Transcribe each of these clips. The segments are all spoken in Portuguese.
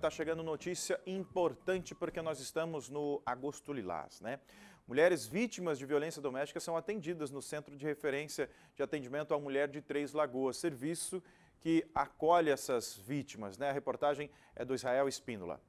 Está chegando notícia importante porque nós estamos no agosto lilás, né? Mulheres vítimas de violência doméstica são atendidas no Centro de Referência de Atendimento à Mulher de Três Lagoas, serviço que acolhe essas vítimas, né? A reportagem é do Israel Espínola.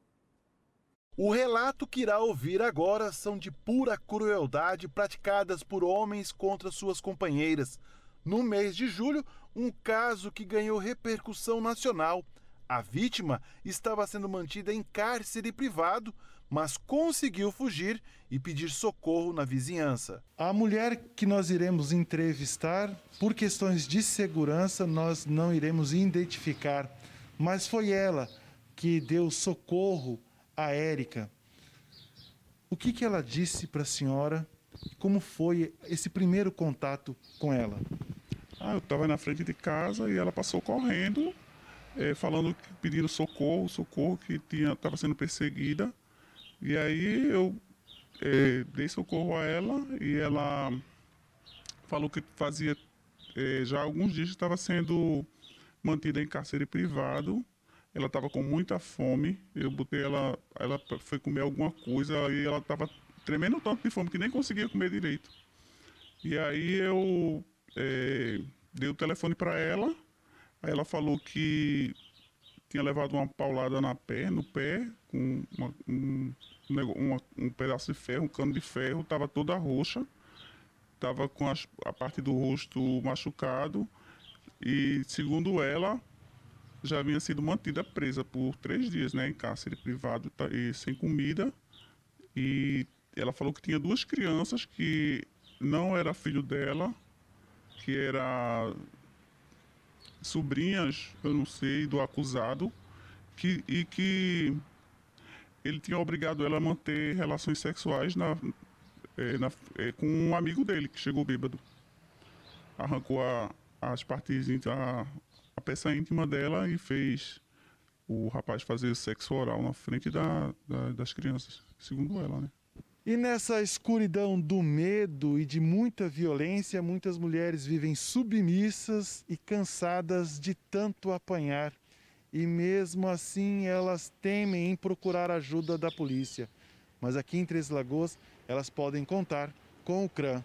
O relato que irá ouvir agora são de pura crueldade praticadas por homens contra suas companheiras. No mês de julho, um caso que ganhou repercussão nacional a vítima estava sendo mantida em cárcere privado, mas conseguiu fugir e pedir socorro na vizinhança. A mulher que nós iremos entrevistar, por questões de segurança, nós não iremos identificar, mas foi ela que deu socorro a Érica. O que, que ela disse para a senhora? Como foi esse primeiro contato com ela? Ah, eu estava na frente de casa e ela passou correndo é, falando, pedindo socorro, socorro, que estava sendo perseguida. E aí eu é, dei socorro a ela e ela falou que fazia é, já alguns dias estava sendo mantida em cárcere privado. Ela estava com muita fome. Eu botei ela, ela foi comer alguma coisa e ela estava tremendo tanto de fome que nem conseguia comer direito. E aí eu é, dei o telefone para ela Aí ela falou que tinha levado uma paulada na pé, no pé, com uma, um, uma, um pedaço de ferro, um cano de ferro, estava toda roxa, estava com as, a parte do rosto machucado e, segundo ela, já havia sido mantida presa por três dias, né, em cárcere privado tá, e sem comida. E ela falou que tinha duas crianças que não era filho dela, que era sobrinhas, eu não sei, do acusado, que, e que ele tinha obrigado ela a manter relações sexuais na, é, na é, com um amigo dele, que chegou bêbado. Arrancou a, as partes, a, a peça íntima dela e fez o rapaz fazer sexo oral na frente da, da das crianças, segundo ela, né? E nessa escuridão do medo e de muita violência, muitas mulheres vivem submissas e cansadas de tanto apanhar. E mesmo assim, elas temem em procurar ajuda da polícia. Mas aqui em Três Lagoas, elas podem contar com o CRAM.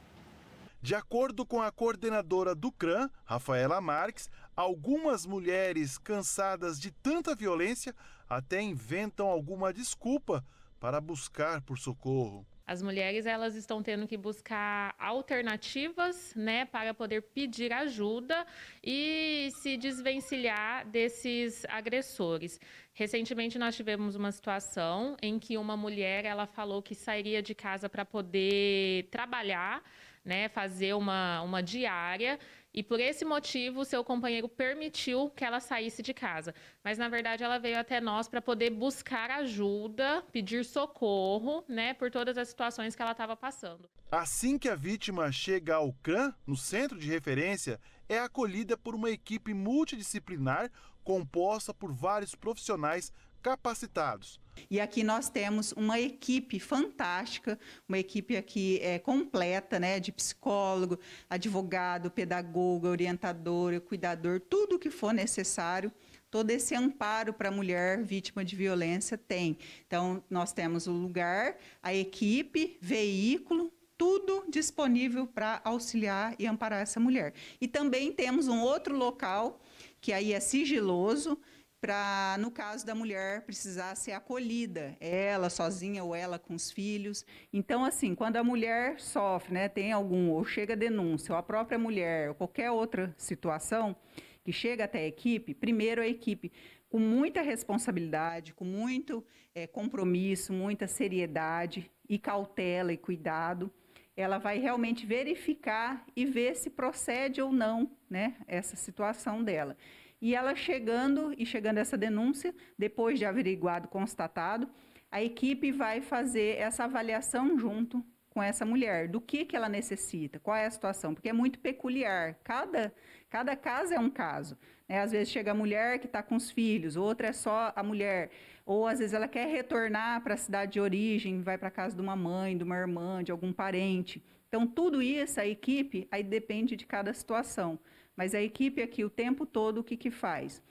De acordo com a coordenadora do CRAM, Rafaela Marques, algumas mulheres cansadas de tanta violência até inventam alguma desculpa para buscar por socorro. As mulheres elas estão tendo que buscar alternativas, né, para poder pedir ajuda e se desvencilhar desses agressores. Recentemente nós tivemos uma situação em que uma mulher ela falou que sairia de casa para poder trabalhar, né, fazer uma, uma diária e por esse motivo, seu companheiro permitiu que ela saísse de casa. Mas na verdade, ela veio até nós para poder buscar ajuda, pedir socorro, né, por todas as situações que ela estava passando. Assim que a vítima chega ao CAN, no centro de referência, é acolhida por uma equipe multidisciplinar composta por vários profissionais capacitados. E aqui nós temos uma equipe fantástica, uma equipe aqui é, completa, né, de psicólogo, advogado, pedagoga, orientadora, cuidador, tudo o que for necessário todo esse amparo para a mulher vítima de violência tem. Então, nós temos o lugar, a equipe, veículo, tudo disponível para auxiliar e amparar essa mulher. E também temos um outro local que aí é sigiloso, para, no caso da mulher, precisar ser acolhida, ela sozinha ou ela com os filhos. Então, assim, quando a mulher sofre, né, tem algum, ou chega denúncia, ou a própria mulher, ou qualquer outra situação que chega até a equipe, primeiro a equipe com muita responsabilidade, com muito é, compromisso, muita seriedade e cautela e cuidado, ela vai realmente verificar e ver se procede ou não né, essa situação dela. E ela chegando e chegando essa denúncia, depois de averiguado, constatado, a equipe vai fazer essa avaliação junto com essa mulher, do que, que ela necessita, qual é a situação, porque é muito peculiar. Cada, cada caso é um caso. Né? Às vezes chega a mulher que está com os filhos, outra é só a mulher. Ou às vezes ela quer retornar para a cidade de origem, vai para a casa de uma mãe, de uma irmã, de algum parente. Então, tudo isso, a equipe, aí depende de cada situação. Mas a equipe aqui, o tempo todo, o que, que faz?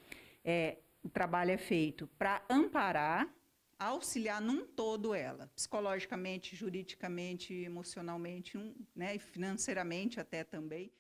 É, o trabalho é feito para amparar, auxiliar num todo ela, psicologicamente, juridicamente, emocionalmente, um, né, financeiramente até também.